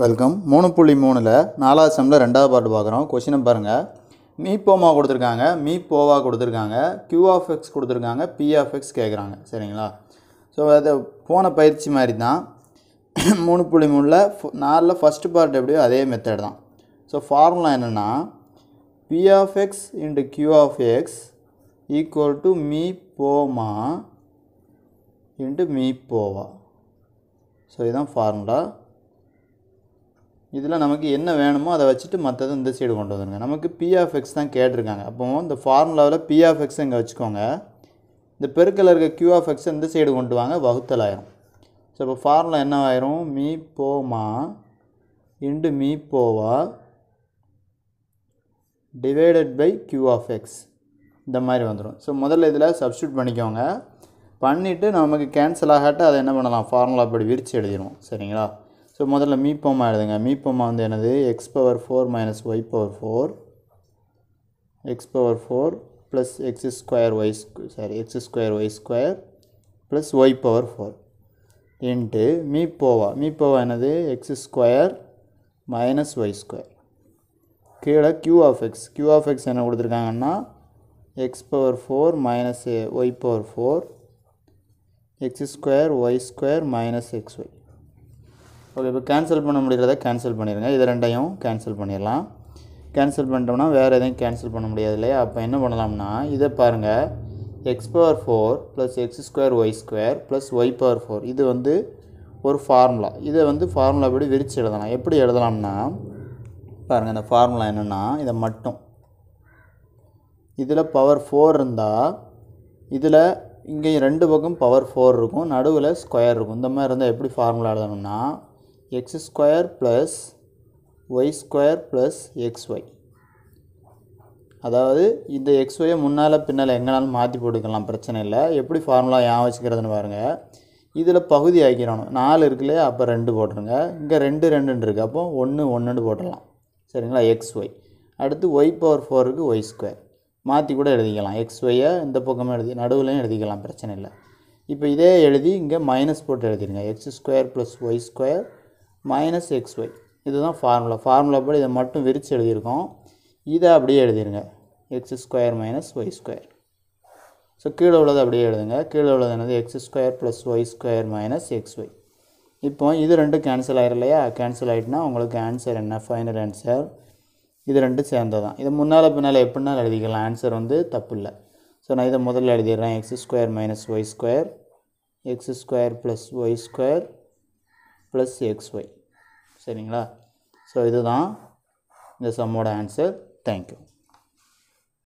welcome மூணு புள்ளி மூணில் நாலாவது செம்மில் ரெண்டாவது பாட்டு பார்க்குறோம் கொஷினை பாருங்கள் மீ போமா கொடுத்துருக்காங்க மீ போவா கொடுத்துருக்காங்க கியூ ஆஃப் எக்ஸ் கொடுத்துருக்காங்க பி ஆஃப் எக்ஸ் கேட்குறாங்க சரிங்களா ஸோ அது போன பயிற்சி மாதிரி தான் மூணு புள்ளி மூணில் நாலில் ஃபஸ்ட்டு பார்ட் எப்படியோ அதே மெத்தட் தான் ஸோ ஃபார்முலா என்னென்னா P of X into Q of X equal to மீ போமா இன்ட்டு மீ போவா ஸோ இதுதான் ஃபார்முலா இதில் நமக்கு என்ன வேணுமோ அதை வச்சுட்டு மற்றது இந்த சைடு கொண்டு வந்துடுங்க நமக்கு பிஎஃப்எக்ஸ் தான் கேட்டிருக்காங்க அப்போ இந்த ஃபார்முலாவில் பிஆஃப்எக்ஸ் இங்கே வச்சுக்கோங்க இந்த பெருக்கில் இருக்க கியூஆஃப்எக்ஸ் இந்த சைடு கொண்டு வாங்க வகுத்தல் ஆயிரும் ஸோ இப்போ ஃபார்முலா என்ன ஆயிரும் மீ போமா இன்டு மீ போவா டிவைடட் பை கியூஆஃப்எக்ஸ் இந்த மாதிரி வந்துடும் ஸோ முதல்ல இதில் சப்ஸ்டியூட் பண்ணிக்கோங்க பண்ணிவிட்டு நமக்கு கேன்சல் ஆகாட்ட அதை என்ன பண்ணலாம் ஃபார்முலா அப்படி விரித்து எழுதிடுவோம் சரிங்களா ஸோ முதல்ல மீப்பமாக எழுதுங்க மீப்பமாக வந்து என்னது X power four minus Y power four X power four plus X square Y sorry X square Y square plus Y power four into மீப்போவா மீப்போவா எனது X square minus Y square கீழே Q of X Q of X என்ன கொடுத்துருக்காங்கன்னா X power four minus Y power four X square Y square minus X Y okay இப்போ cancel பண்ண முடியறத cancel பண்ணிடுங்க இது ரெண்டையும் கேன்சல் பண்ணிடலாம் கேன்சல் பண்ணிட்டோம்னா வேறு எதையும் கேன்சல் பண்ண முடியாது இல்லையா அப்போ என்ன பண்ணலாம்னா இதை பாருங்கள் X power four plus X square Y square plus Y power four இது வந்து ஒரு ஃபார்முலா இதை வந்து ஃபார்முலா எப்படி விரித்து எழுதலாம் எப்படி எழுதலாம்னா பாருங்கள் இந்த ஃபார்முலா என்னென்னா இதை மட்டும் இதில் பவர் ஃபோர் இருந்தால் இதில் இங்கேயும் ரெண்டு பக்கம் பவர் ஃபோர் இருக்கும் நடுவில் ஸ்கொயர் இருக்கும் இந்த மாதிரி இருந்தால் எப்படி ஃபார்முலா எழுதணும்னா X square plus Y square plus X Y அதாவது இந்த எக்ஸ் எக்ஸ்ஒயை முன்னால் பின்னால் எங்கேனாலும் மாற்றி போட்டுக்கலாம் பிரச்சனை இல்லை எப்படி ஃபார்முலா ஏன் வச்சுக்கிறதுன்னு பாருங்கள் இதில் பகுதி ஆக்கிடணும் நாலு இருக்குல்லையே அப்போ ரெண்டு போட்டுருங்க இங்கே ரெண்டு ரெண்டுன்னு இருக்குது அப்போ ஒன்று ஒன்றுன்னு போட்டுடலாம் சரிங்களா எக்ஸ் ஒய் அடுத்து ஒய் பவர் ஃபோருக்கு ஒய் ஸ்கொயர் மாற்றி கூட எழுதிக்கலாம் எக்ஸ் ஒய்யை இந்த பக்கமும் எழுதி நடுவுலையும் எழுதிக்கலாம் பிரச்சனை இல்லை இப்போ இதே எழுதி இங்கே மைனஸ் போட்டு எழுதிடுங்க X square plus Y square minus X Y இதுதான் ஃபார்முலா ஃபார்முலா படி இதை மட்டும் விரித்து எழுதியிருக்கோம் இதை அப்படியே எழுதிருங்க X square minus Y square so கீழே உள்ளது அப்படியே எழுதுங்க கீழே உள்ளது என்னது X square plus Y square minus X Y இப்போ இது ரெண்டும் கேன்சல் ஆகிடும் கேன்சல் ஆகிட்டுனா உங்களுக்கு ஆன்சர் என்ன ஃபைனல் ஆன்சர் இது ரெண்டும் சேர்ந்தது தான் இது முன்னால் பின்னால் எப்படினாலும் எழுதிக்கலாம் ஆன்சர் வந்து தப்பு இல்லை ஸோ நான் இதை முதல்ல எழுதிடுறேன் X square minus Y square X square plus Y square plus X Y சரிங்களா ஸோ இதுதான் இந்த சம்மோட ஆன்சர் தேங்க்யூ